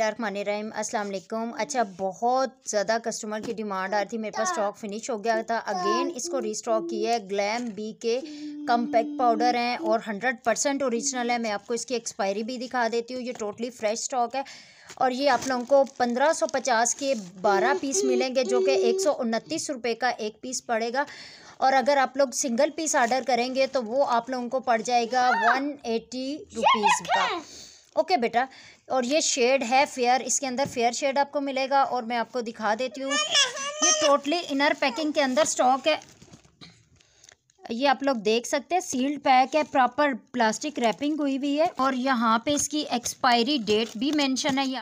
रहीम अस्सलाम वालेकुम अच्छा बहुत ज़्यादा कस्टमर की डिमांड आ रही थी मेरे पास स्टॉक फिनिश हो गया था अगेन इसको स्टॉक किया है ग्लैम बी के कम्पैक्ट पाउडर हैं और 100 परसेंट औरिजिनल है मैं आपको इसकी एक्सपायरी भी दिखा देती हूँ ये टोटली फ्रेश स्टॉक है और ये आप लोगों को 1550 के 12 पीस मिलेंगे जो कि एक रुपये का एक पीस पड़ेगा और अगर आप लोग सिंगल पीस आर्डर करेंगे तो वो आप लोगों को पड़ जाएगा वन एटी रुपीज़ का ओके बेटा और ये शेड है फेयर इसके अंदर फेयर शेड आपको मिलेगा और मैं आपको दिखा देती हूँ ये टोटली इनर पैकिंग के अंदर स्टॉक है ये आप लोग देख सकते हैं सील्ड पैक है प्रॉपर प्लास्टिक रैपिंग हुई हुई है और यहाँ पे इसकी एक्सपायरी डेट भी मेंशन है